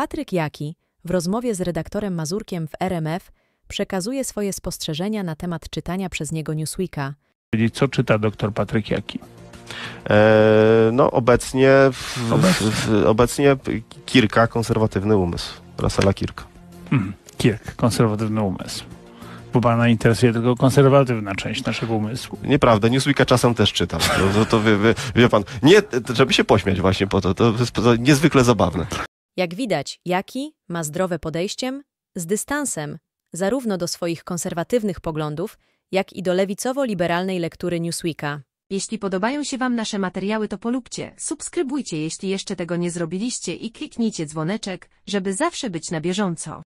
Patryk Jaki w rozmowie z redaktorem Mazurkiem w RMF przekazuje swoje spostrzeżenia na temat czytania przez niego Newsweeka. Czyli co czyta doktor Patryk Jaki? E, no obecnie, w, obecnie. W, obecnie Kirka, konserwatywny umysł. Rasela Kirka. Hmm, Kirk, konserwatywny umysł bo pana interesuje tylko konserwatywna część naszego umysłu. Nieprawda, Newsweeka czasem też czytam. To, to wie, wie, wie, pan, nie, żeby się pośmiać właśnie po to, to jest niezwykle zabawne. Jak widać, Jaki ma zdrowe podejściem, z dystansem, zarówno do swoich konserwatywnych poglądów, jak i do lewicowo-liberalnej lektury Newsweeka. Jeśli podobają się Wam nasze materiały to polubcie, subskrybujcie jeśli jeszcze tego nie zrobiliście i kliknijcie dzwoneczek, żeby zawsze być na bieżąco.